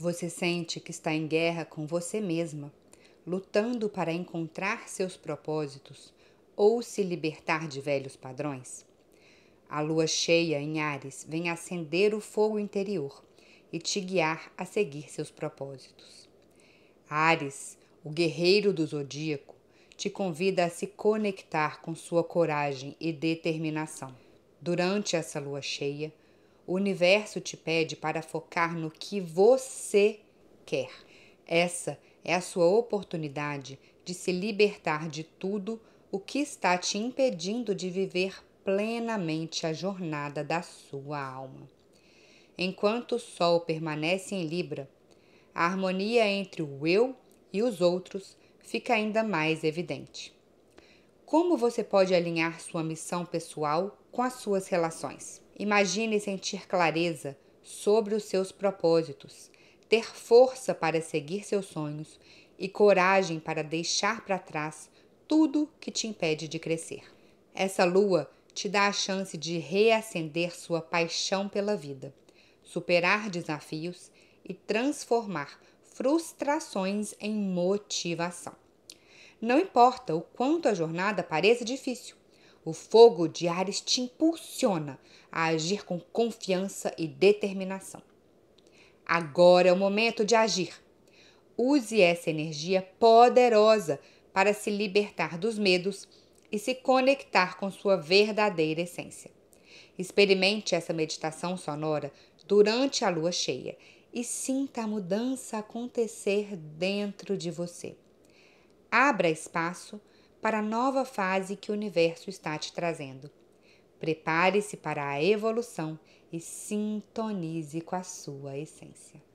Você sente que está em guerra com você mesma, lutando para encontrar seus propósitos ou se libertar de velhos padrões? A lua cheia em Ares vem acender o fogo interior e te guiar a seguir seus propósitos. Ares, o guerreiro do zodíaco, te convida a se conectar com sua coragem e determinação. Durante essa lua cheia, o universo te pede para focar no que você quer. Essa é a sua oportunidade de se libertar de tudo o que está te impedindo de viver plenamente a jornada da sua alma. Enquanto o Sol permanece em Libra, a harmonia entre o eu e os outros fica ainda mais evidente. Como você pode alinhar sua missão pessoal com as suas relações? Imagine sentir clareza sobre os seus propósitos, ter força para seguir seus sonhos e coragem para deixar para trás tudo que te impede de crescer. Essa lua te dá a chance de reacender sua paixão pela vida, superar desafios e transformar frustrações em motivação. Não importa o quanto a jornada pareça difícil, o fogo de Ares te impulsiona a agir com confiança e determinação. Agora é o momento de agir. Use essa energia poderosa para se libertar dos medos e se conectar com sua verdadeira essência. Experimente essa meditação sonora durante a lua cheia e sinta a mudança acontecer dentro de você. Abra espaço para a nova fase que o universo está te trazendo. Prepare-se para a evolução e sintonize com a sua essência.